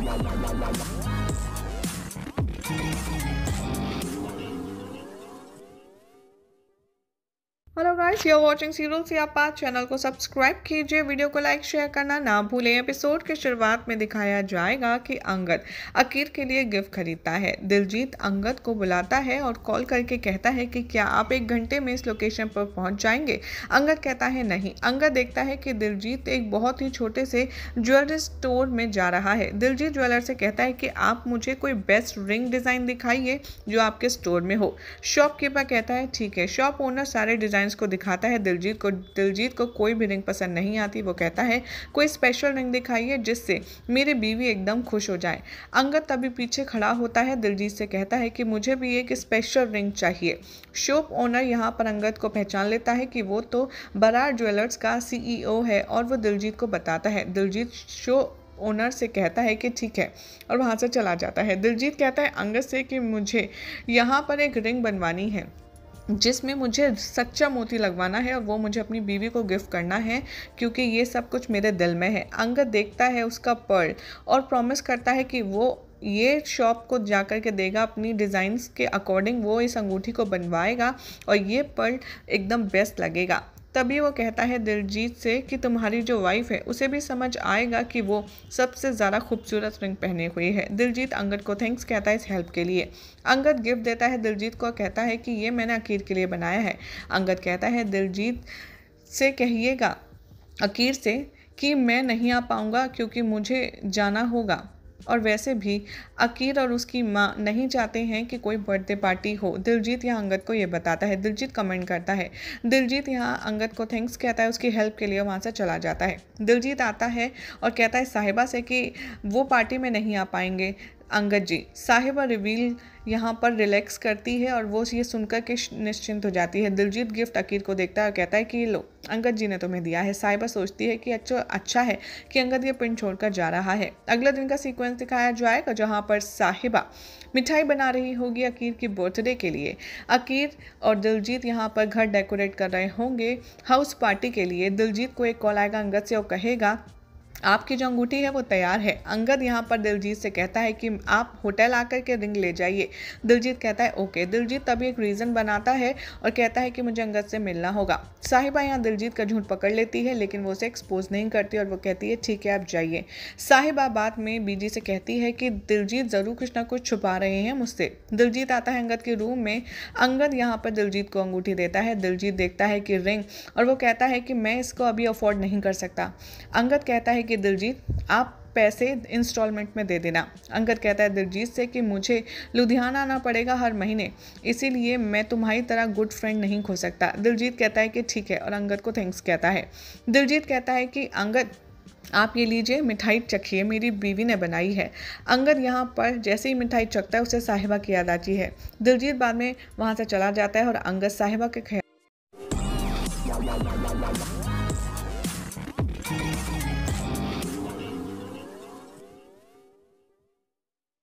わあ hello guys you are watching serial से आप channel को सब्सक्राइब कीजिए वीडियो को लाइक शेयर करना ना भूलें एपिसोड की शुरुआत में दिखाया जाएगा कि अंगद अकीर के लिए गिफ्ट खरीदता है दिलजीत अंगद को बुलाता है और कॉल करके कहता है कि क्या आप एक घंटे में इस लोकेशन पर पहुंच जाएंगे अंगद कहता है नहीं अंगद देखता है कि दिलजीत एक बहुत ही छोटे से ज्वेलरी स्टोर में जा रहा है दिलजीत ज्वेलर से कहता है कि आप मुझे कोई बेस्ट रिंग डिज़ाइन दिखाइए जो आपके स्टोर में हो शॉपकीपर कहता है ठीक है शॉप ओनर सारे डिज़ाइन डिज़ाइंस को दिखाता है दिलजीत को दिलजीत को कोई भी रिंग पसंद नहीं आती वो कहता है कोई स्पेशल रिंग दिखाइए जिससे मेरी बीवी एकदम खुश हो जाए अंगद तभी पीछे खड़ा होता है दिलजीत से कहता है कि मुझे भी एक स्पेशल रिंग चाहिए शॉप ओनर यहाँ पर अंगद को पहचान लेता है कि वो तो बरार ज्वेलर्स का सी e है और वो दिलजीत को बताता है दिलजीत शो ओनर से कहता है कि ठीक है और वहाँ से चला जाता है दिलजीत कहता है अंगद से कि मुझे यहाँ पर एक रिंग बनवानी है जिसमें मुझे सच्चा मोती लगवाना है और वो मुझे अपनी बीवी को गिफ्ट करना है क्योंकि ये सब कुछ मेरे दिल में है अंगद देखता है उसका पर्ल और प्रॉमिस करता है कि वो ये शॉप को जा कर के देगा अपनी डिज़ाइंस के अकॉर्डिंग वो इस अंगूठी को बनवाएगा और ये पर्ल एकदम बेस्ट लगेगा तभी वो कहता है दिलजीत से कि तुम्हारी जो वाइफ है उसे भी समझ आएगा कि वो सबसे ज़्यादा खूबसूरत रिंग पहने हुई है दिलजीत अंगद को थैंक्स कहता है इस हेल्प के लिए अंगद गिफ्ट देता है दिलजीत को कहता है कि ये मैंने अकीर के लिए बनाया है अंगद कहता है दिलजीत से कहिएगा अकीर से कि मैं नहीं आ पाऊँगा क्योंकि मुझे जाना होगा और वैसे भी अकीर और उसकी माँ नहीं चाहते हैं कि कोई बर्थडे पार्टी हो दिलजीत यहाँ अंगद को ये बताता है दिलजीत कमेंट करता है दिलजीत यहाँ अंगद को थैंक्स कहता है उसकी हेल्प के लिए वहाँ से चला जाता है दिलजीत आता है और कहता है साहिबा से कि वो पार्टी में नहीं आ पाएंगे अंगद जी साहिबा रिवील यहाँ पर रिलैक्स करती है और वो ये सुनकर के निश्चिंत हो जाती है दिलजीत गिफ्ट अकीर को देखता है और कहता है कि लो अंगद जी ने तुम्हें दिया है साहिबा सोचती है कि अच्छा अच्छा है कि अंगद ये पिंड छोड़कर जा रहा है अगले दिन का सीक्वेंस दिखाया जाएगा जहाँ पर साहिबा मिठाई बना रही होगी अकीर की बर्थडे के लिए अकीर और दिलजीत यहाँ पर घर डेकोरेट कर रहे होंगे हाउस पार्टी के लिए दिलजीत को एक कॉल आएगा अंगद से और कहेगा आपकी जो अंगूठी है वो तैयार है अंगद यहाँ पर दिलजीत से कहता है कि आप होटल आकर के रिंग ले जाइए दिलजीत कहता है ओके दिलजीत तभी एक रीज़न बनाता है और कहता है कि मुझे अंगद से मिलना होगा साहिबा यहाँ दिलजीत का झूठ पकड़ लेती है लेकिन वो उसे एक्सपोज नहीं करती और वो कहती है ठीक है आप जाइए साहिबा बाद में बीजी से कहती है कि दिलजीत ज़रूर कुछ ना कुछ छुपा रहे हैं मुझसे दिलजीत आता है अंगद के रूम में अंगद यहाँ पर दिलजीत को अंगूठी देता है दिलजीत देखता है कि रिंग और वो कहता है कि मैं इसको अभी अफोर्ड नहीं कर सकता अंगद कहता है कि कि दिलजीत आप पैसे इंस्टॉलमेंट में दे देना अंगद कहता है दिलजीत से कि मुझे लुधियाना आना पड़ेगा हर महीने इसीलिए मैं तुम्हारी तरह गुड फ्रेंड नहीं खो सकता दिलजीत कहता है कि ठीक है और अंगद को थैंक्स कहता है दिलजीत कहता है कि अंगद आप ये लीजिए मिठाई चखिए मेरी बीवी ने बनाई है अंगद यहाँ पर जैसे ही मिठाई चखता है उसे साहिबा की याद आती है दिलजीत बाद में वहाँ से चला जाता है और अंगद साहिबा के